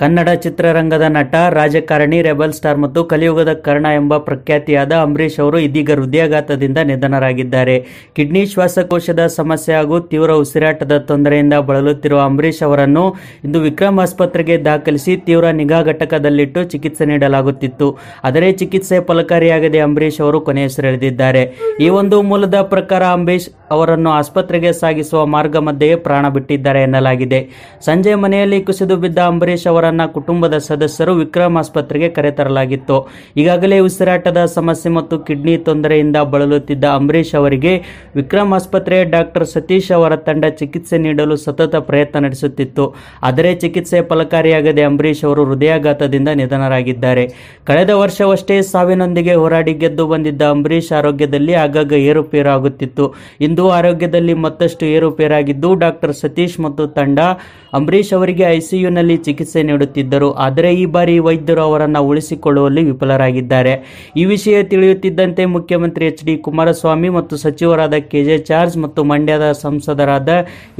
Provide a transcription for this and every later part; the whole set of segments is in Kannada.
ಕನ್ನಡ ಚಿತ್ರರಂಗದ ನಟ ರಾಜಕಾರಣಿ ರೆಬಲ್ ಸ್ಟಾರ್ ಮತ್ತು ಕಲಿಯುಗದ ಕರ್ಣ ಎಂಬ ಪ್ರಖ್ಯಾತಿಯಾದ ಅಂಬರೀಷ್ ಅವರು ಇದೀಗ ಹೃದಯಾಘಾತದಿಂದ ನಿಧನರಾಗಿದ್ದಾರೆ ಕಿಡ್ನಿ ಶ್ವಾಸಕೋಶದ ಸಮಸ್ಯೆ ಹಾಗೂ ತೀವ್ರ ಉಸಿರಾಟದ ತೊಂದರೆಯಿಂದ ಬಳಲುತ್ತಿರುವ ಅಂಬರೀಷ್ ಅವರನ್ನು ಇಂದು ವಿಕ್ರಮ್ ಆಸ್ಪತ್ರೆಗೆ ದಾಖಲಿಸಿ ತೀವ್ರ ನಿಗಾ ಘಟಕದಲ್ಲಿಟ್ಟು ಚಿಕಿತ್ಸೆ ನೀಡಲಾಗುತ್ತಿತ್ತು ಆದರೆ ಚಿಕಿತ್ಸೆ ಫಲಕಾರಿಯಾಗದೆ ಅಂಬರೀಷ್ ಅವರು ಕೊನೆಯುಸಿರೆಳೆದಿದ್ದಾರೆ ಈ ಒಂದು ಮೂಲದ ಪ್ರಕಾರ ಅಂಬರೀಷ್ ಅವರನ್ನು ಆಸ್ಪತ್ರೆಗೆ ಸಾಗಿಸುವ ಮಾರ್ಗ ಮಧ್ಯೆಯೇ ಪ್ರಾಣ ಬಿಟ್ಟಿದ್ದಾರೆ ಎನ್ನಲಾಗಿದೆ ಸಂಜೆ ಮನೆಯಲ್ಲಿ ಕುಸಿದು ಬಿದ್ದ ಅಂಬರೀಷ್ ಅವರ ಅವರನ್ನ ಕುಟುಂಬದ ಸದಸ್ಯರು ವಿಕ್ರಮ್ ಆಸ್ಪತ್ರೆಗೆ ಕರೆತರಲಾಗಿತ್ತು ಈಗಾಗಲೇ ಉಸಿರಾಟದ ಸಮಸ್ಯೆ ಮತ್ತು ಕಿಡ್ನಿ ತೊಂದರೆಯಿಂದ ಬಳಲುತ್ತಿದ್ದ ಅಂಬರೀಷ್ ಅವರಿಗೆ ವಿಕ್ರಮ್ ಆಸ್ಪತ್ರೆಯ ಡಾಕ್ಟರ್ ಸತೀಶ್ ಅವರ ತಂಡ ಚಿಕಿತ್ಸೆ ನೀಡಲು ಸತತ ಪ್ರಯತ್ನ ನಡೆಸುತ್ತಿತ್ತು ಆದರೆ ಚಿಕಿತ್ಸೆ ಫಲಕಾರಿಯಾಗದೆ ಅಂಬರೀಷ್ ಅವರು ಹೃದಯಾಘಾತದಿಂದ ನಿಧನರಾಗಿದ್ದಾರೆ ಕಳೆದ ವರ್ಷವಷ್ಟೇ ಸಾವಿನೊಂದಿಗೆ ಹೋರಾಡಿ ಗೆದ್ದು ಬಂದಿದ್ದ ಅಂಬರೀಷ್ ಆರೋಗ್ಯದಲ್ಲಿ ಆಗಾಗ ಏರುಪೇರಾಗುತ್ತಿತ್ತು ಇಂದು ಆರೋಗ್ಯದಲ್ಲಿ ಮತ್ತಷ್ಟು ಏರುಪೇರಾಗಿದ್ದು ಡಾಕ್ಟರ್ ಸತೀಶ್ ಮತ್ತು ತಂಡ ಅಂಬರೀಷ್ ಅವರಿಗೆ ಐಸಿಯುನಲ್ಲಿ ಚಿಕಿತ್ಸೆ ನೀಡುತ್ತಿದ್ದರು ಆದರೆ ಈ ಬಾರಿ ವೈದ್ಯರು ಅವರನ್ನು ಉಳಿಸಿಕೊಳ್ಳುವಲ್ಲಿ ವಿಫಲರಾಗಿದ್ದಾರೆ ಈ ವಿಷಯ ತಿಳಿಯುತ್ತಿದ್ದಂತೆ ಮುಖ್ಯಮಂತ್ರಿ ಎಚ್ ಡಿ ಕುಮಾರಸ್ವಾಮಿ ಮತ್ತು ಸಚಿವರಾದ ಕೆ ಜೆ ಚಾರ್ಜ್ ಮತ್ತು ಮಂಡ್ಯದ ಸಂಸದರಾದ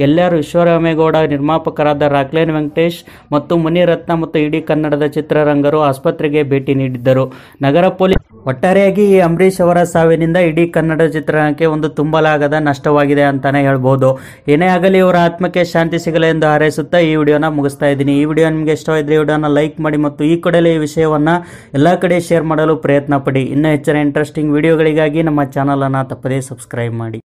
ಎಲ್ಆರ್ ವಿಶ್ವರಾಮೇಗೌಡ ನಿರ್ಮಾಪಕರಾದ ರಾಕ್ಲೇನ್ ವೆಂಕಟೇಶ್ ಮತ್ತು ಮುನಿರತ್ನ ಮತ್ತು ಇಡೀ ಕನ್ನಡದ ಚಿತ್ರರಂಗರು ಆಸ್ಪತ್ರೆಗೆ ಭೇಟಿ ನೀಡಿದ್ದರು ನಗರ ಪೊಲೀಸ್ ಒಟ್ಟಾರೆಯಾಗಿ ಈ ಅಂಬರೀಷ್ ಅವರ ಸಾವಿನಿಂದ ಇಡೀ ಕನ್ನಡ ಚಿತ್ರರಂಗಕ್ಕೆ ಒಂದು ತುಂಬಲಾಗದ ನಷ್ಟವಾಗಿದೆ ಅಂತಾನೆ ಹೇಳ್ಬೋದು ಏನೇ ಆಗಲಿ ಇವರ ಆತ್ಮಕ್ಕೆ ಶಾಂತಿ ಸಿಗಲಿ ಎಂದು ಹಾರೈಸುತ್ತಾ ಈ ವಿಡಿಯೋನ ಮುಗಿಸ್ತಾ ಇದ್ದೀನಿ ಈ ವಿಡಿಯೋ ನಿಮಗೆ ಇಷ್ಟ ಇಷ್ಟ ವಿಡಿಯೋನ ಲೈಕ್ ಮಾಡಿ ಮತ್ತು ಈ ಕಡೆಯಲ್ಲಿ ಈ ವಿಷಯವನ್ನ ಎಲ್ಲ ಕಡೆ ಶೇರ್ ಮಾಡಲು ಪ್ರಯತ್ನ ಪಡಿ ಇನ್ನೂ ಹೆಚ್ಚಿನ ಇಂಟ್ರೆಸ್ಟಿಂಗ್ ವಿಡಿಯೋಗಳಿಗಾಗಿ ನಮ್ಮ ಅನ್ನ ತಪ್ಪದೇ ಸಬ್ಸ್ಕ್ರೈಬ್ ಮಾಡಿ